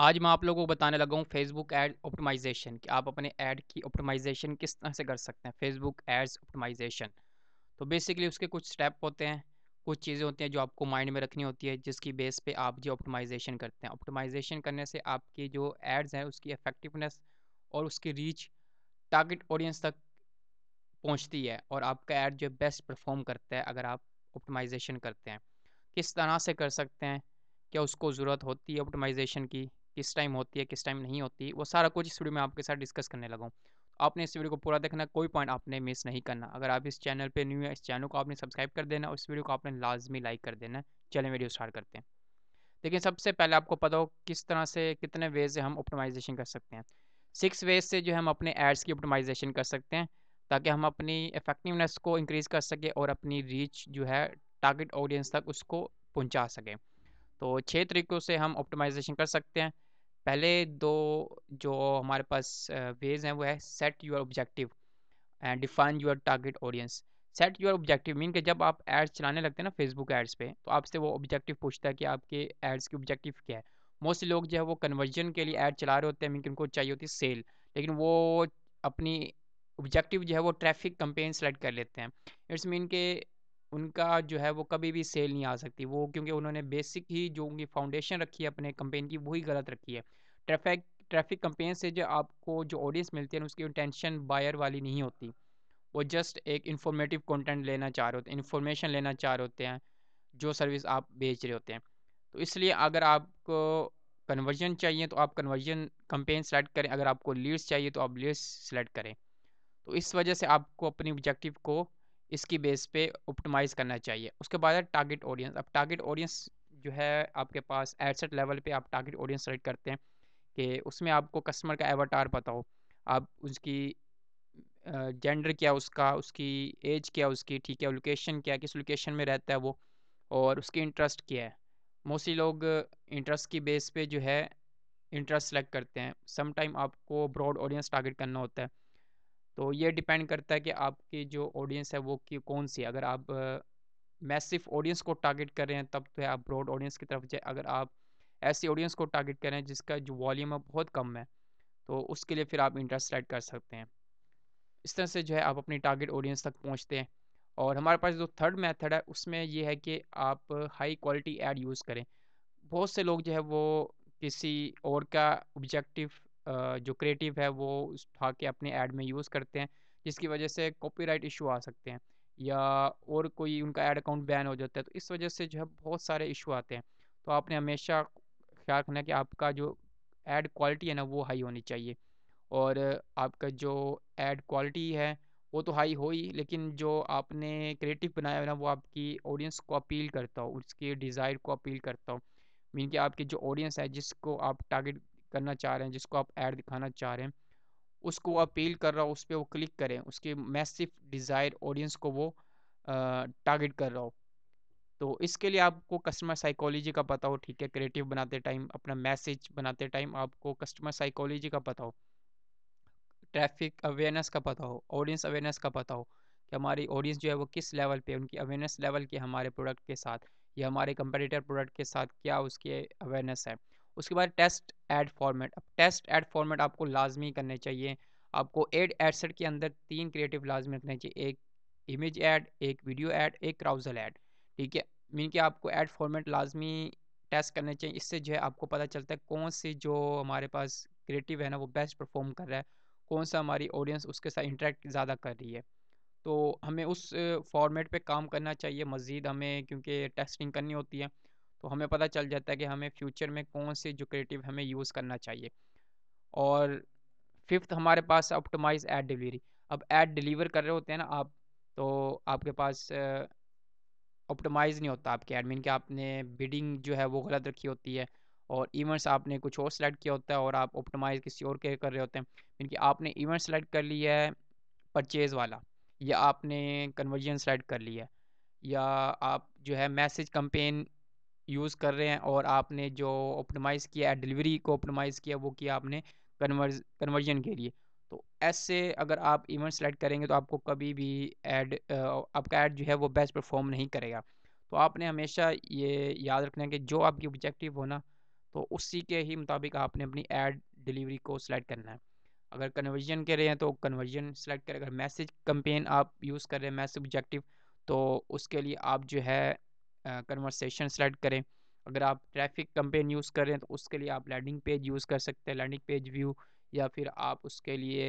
आज मैं आप लोगों को बताने लगा हूँ फेसबुक एड ऑप्टिमाइजेशन कि आप अपने ऐड की ऑप्टिमाइजेशन किस तरह से कर सकते हैं फेसबुक एड्स ऑप्टिमाइजेशन तो बेसिकली उसके कुछ स्टेप होते हैं कुछ चीज़ें होती हैं जो आपको माइंड में रखनी होती है जिसकी बेस पे आप जो ऑप्टिमाइजेशन करते हैं ऑप्टिमाइजेशन करने से आपकी जो एड्स हैं उसकी इफेक्टिवनेस और उसकी रीच टारगेट ऑडियंस तक पहुँचती है और आपका एड जो बेस्ट परफॉर्म करता है अगर आप ऑप्टिमाइजेशन करते हैं किस तरह से कर सकते हैं क्या उसको ज़रूरत होती है ऑप्टिमाइजेशन की किस टाइम होती है किस टाइम नहीं होती वो सारा कुछ इस वीडियो में आपके साथ डिस्कस करने लगा हूँ आपने इस वीडियो को पूरा देखना कोई पॉइंट आपने मिस नहीं करना अगर आप इस चैनल पर न्यू है इस चैनल को आपने सब्सक्राइब कर देना और इस वीडियो को आपने लाजमी लाइक कर देना चलें वीडियो स्टार्ट करते हैं लेकिन सबसे पहले आपको पता हो किस तरह से कितने वेज से हम ऑप्टिमाइजेशन कर सकते हैं सिक्स वेज से जो हम अपने एड्स की ऑप्टिमाइजेशन कर सकते हैं ताकि हम अपनी इफेक्टिवनेस को इंक्रीज़ कर सकें और अपनी रीच जो है टारगेट ऑडियंस तक उसको पहुंचा सकें तो छः तरीक़ों से हम ऑप्टिमाइजेशन कर सकते हैं पहले दो जो हमारे पास वेज हैं वो है set your objective and define your target audience set your objective mean के जब आप एड्स चलाने लगते हैं ना फेसबुक एड्स पे तो आपसे वो ऑब्जेक्टिव पूछता है कि आपके एड्स की ऑब्जेक्टिव क्या है मोस्ट लोग जो है वो कन्वर्जन के लिए ऐड चला रहे होते हैं मीन उनको चाहिए होती है सेल लेकिन वो अपनी ऑब्जेक्टिव जो है वो ट्रैफिक कंपेन सेलेक्ट कर लेते हैं इट्स मीन के उनका जो है वो कभी भी सेल नहीं आ सकती वो क्योंकि उन्होंने बेसिक ही जो उनकी फाउंडेशन रखी है अपने कंपेन की वही गलत रखी है ट्रैफिक ट्रैफिक कंपेन से जो आपको जो ऑडियंस मिलती है उसकी इंटेंशन बायर वाली नहीं होती वो जस्ट एक इंफॉर्मेटिव कंटेंट लेना चाह रहे होते हैं इन्फॉर्मेशन लेना चाह रहे होते हैं जो सर्विस आप बेच रहे होते हैं तो इसलिए अगर आपको कन्वर्जन चाहिए तो आप कन्वर्जन कंपेन सेलेक्ट करें अगर आपको लीड्स चाहिए तो आप लीड्स सेलेक्ट करें तो इस वजह से आपको अपने ऑब्जेक्टिव को इसकी बेस पे ऑप्टिमाइज़ करना चाहिए उसके बाद है टारगेट ऑडियंस अब टारगेट ऑडियंस जो है आपके पास एडसेट लेवल पे आप टारगेट ऑडियंस सेलेक्ट करते हैं कि उसमें आपको कस्टमर का एवाटार पता हो आप उसकी जेंडर क्या उसका उसकी एज क्या उसकी ठीक है लोकेशन क्या किस लोकेशन में रहता है वो और उसकी इंटरेस्ट क्या है मोस्टली लोग इंटरेस्ट की बेस पे जो है इंटरेस्ट सेलेक्ट करते हैं समटाइम आपको ब्रॉड ऑडियंस टारगेट करना होता है तो ये डिपेंड करता है कि आपकी जो ऑडियंस है वो की कौन सी अगर आप मैसिव ऑडियंस को टारगेट कर रहे हैं तब तो है आप ब्रॉड ऑडियंस की तरफ जाए अगर आप ऐसी ऑडियंस को टारगेट कर रहे हैं जिसका जो वॉल्यूम है बहुत कम है तो उसके लिए फिर आप इंटरेस्ट एड कर सकते हैं इस तरह से जो है आप अपनी टारगेट ऑडियंस तक पहुँचते हैं और हमारे पास जो थर्ड मेथड है उसमें ये है कि आप हाई क्वालिटी एड यूज़ करें बहुत से लोग जो है वो किसी और का ऑब्जेक्टिव जो क्रिएटिव है वो उठा के अपने ऐड में यूज़ करते हैं जिसकी वजह से कॉपीराइट इशू आ सकते हैं या और कोई उनका ऐड अकाउंट बैन हो जाता है तो इस वजह से जो है बहुत सारे इशू आते हैं तो आपने हमेशा ख्याल रखना कि आपका जो ऐड क्वालिटी है ना वो हाई होनी चाहिए और आपका जो ऐड क्वालिटी है वो तो हाई हो ही लेकिन जो आपने क्रिएटिव बनाया है ना वो आपकी ऑडियंस को अपील करता हो उसके डिज़ायर को अपील करता हो मीन कि आपकी जो ऑडियंस है जिसको आप टारगेट करना चाह रहे हैं जिसको आप ऐड दिखाना चाह रहे हैं उसको अपील कर रहा हो उस पर वो क्लिक करें उसके मैसिव डिज़ायर ऑडियंस को वो टारगेट कर रहा हो तो इसके लिए आपको कस्टमर साइकोलॉजी का पता हो ठीक है क्रिएटिव बनाते टाइम अपना मैसेज बनाते टाइम आपको कस्टमर साइकोलॉजी का पता हो ट्रैफिक अवेयरनेस का पता हो ऑडियंस अवेयरनेस का पता हो कि हमारी ऑडियंस जो है वो किस लेवल पे उनकी अवेयरनेस लेवल की हमारे प्रोडक्ट के साथ या हमारे कंपेटिटर प्रोडक्ट के साथ क्या उसकी अवेयरनेस है उसके बाद टेस्ट ऐड फॉर्मेट अब टेस्ट ऐड फॉर्मेट आपको लाजमी करने चाहिए आपको एड एडसेट के अंदर तीन क्रिएटिव लाजमी रखने चाहिए एक इमेज ऐड एक वीडियो ऐड एक क्राउजल ऐड ठीक है मीन कि आपको ऐड फॉर्मेट लाजमी टेस्ट करने चाहिए इससे जो है आपको पता चलता है कौन सी जो हमारे पास क्रिएटिव है ना वो बेस्ट परफॉर्म कर रहा है कौन सा हमारी ऑडियंस उसके साथ इंटरेक्ट ज़्यादा कर रही है तो हमें उस फॉर्मेट पे काम करना चाहिए मज़ीद हमें क्योंकि टेस्टिंग करनी होती है तो हमें पता चल जाता है कि हमें फ्यूचर में कौन से जुक्रेटिव हमें यूज़ करना चाहिए और फिफ्थ हमारे पास ऑप्टोमाइज एड डिलीवरी अब एड डिलीवर कर रहे होते हैं ना आप तो आपके पास ऑप्टोमाइज़ नहीं होता आपके एडमिन के आपने बिडिंग जो है वो गलत रखी होती है और इवेंट्स आपने कुछ और सेलेक्ट किया होता है और आप ऑप्टोमाइज़ किसी और के कर रहे होते हैं इनकी आपने इवेंट सेलेक्ट कर लिया है परचेज़ वाला या आपने कन्वर्जन सेलेक्ट कर लिया है या आप जो है मैसेज कंपेन यूज़ कर रहे हैं और आपने जो ऑप्टिमाइज़ किया है डिलीवरी को ऑप्टिमाइज़ किया वो किया आपने कन्वर्ज कन्वर्जन के लिए तो ऐसे अगर आप इवेंट सेलेक्ट करेंगे तो आपको कभी भी एड आपका एड जो है वो बेस्ट परफॉर्म नहीं करेगा तो आपने हमेशा ये याद रखना है कि जो आपकी ऑब्जेक्टिव हो ना तो उसी के ही मुताबिक आपने अपनी एड डिलीवरी को सिलेक्ट करना है अगर कन्वर्जन तो कर रहे हैं तो कन्वर्जन सेलेक्ट करें अगर मैसेज कंपेन आप यूज़ कर रहे हैं मैसेज ऑब्जेक्टिव तो उसके लिए आप जो है कन्वर्सेशन सेलेक्ट करें अगर आप ट्रैफिक कंपेन यूज़ कर रहे हैं तो उसके लिए आप लैंडिंग पेज यूज़ कर सकते हैं लैंडिंग पेज व्यू या फिर आप उसके लिए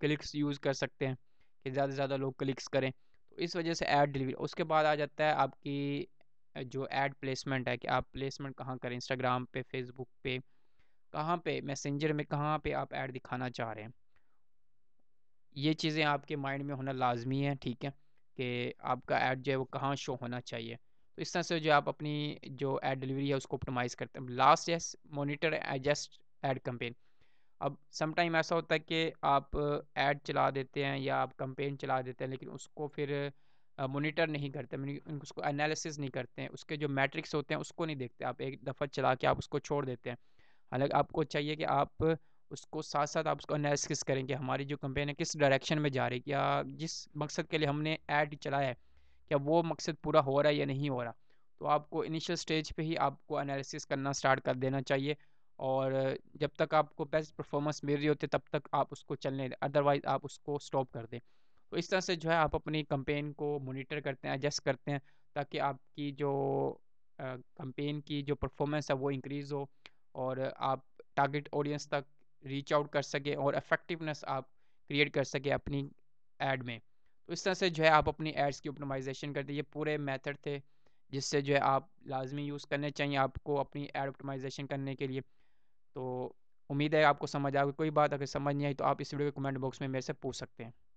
क्लिक्स यूज़ कर सकते हैं कि ज़्यादा से ज़्यादा लोग क्लिक्स करें तो इस वजह से ऐड डिलीवरी उसके बाद आ जाता है आपकी जो ऐड प्लेसमेंट है कि आप प्लेसमेंट कहाँ करें इंस्टाग्राम पे फेसबुक पे कहाँ पे मैसेंजर में कहाँ पे आप ऐड दिखाना चाह रहे हैं ये चीज़ें आपके माइंड में होना लाजमी है ठीक है कि आपका ऐड जो है वो कहाँ शो होना चाहिए तो इस तरह से जो आप अपनी जो एड डिलीवरी है उसको ऑप्टोमाइज़ करते हैं last yes monitor adjust ad campaign अब समटाइम ऐसा होता है कि आप ऐड चला देते हैं या आप कंपेन चला देते हैं लेकिन उसको फिर मोनिटर नहीं करते उसको एनालिसिस नहीं करते हैं उसके जो मैट्रिक्स होते हैं उसको नहीं देखते आप एक दफ़ा चला के आप उसको छोड़ देते हैं हालांकि आपको चाहिए कि आप उसको साथ साथ आप उसको एनालिसिस करें कि हमारी जो कंपेन है किस डायरेक्शन में जा रही है या जिस मकसद के लिए हमने ऐड चलाया है क्या वो मकसद पूरा हो रहा है या नहीं हो रहा तो आपको इनिशियल स्टेज पे ही आपको एनालिसिस करना स्टार्ट कर देना चाहिए और जब तक आपको बेस्ट परफॉर्मेंस मिल रही होती तब तक आप उसको चलने दें अदरवाइज़ आप उसको स्टॉप कर दें तो इस तरह से जो है आप अपनी कंपेन को मोनिटर करते हैं एडजस्ट करते हैं ताकि आपकी जो कंपेन की जो परफॉर्मेंस है वो इंक्रीज़ हो और आप टारगेट ऑडियंस तक रीच आउट कर सकें और इफेक्टिवनेस आप क्रिएट कर सकें अपनी एड में तो इस तरह से जो है आप अपनी एड्स की ऑप्टिमाइजेशन कर दीजिए पूरे मेथड थे जिससे जो है आप लाजमी यूज़ करने चाहिए आपको अपनी एड ऑप्टिमाइजेशन करने के लिए तो उम्मीद है आपको समझ गई कोई बात अगर समझ नहीं आई तो आप इस वीडियो के कमेंट बॉक्स में मेरे से पूछ सकते हैं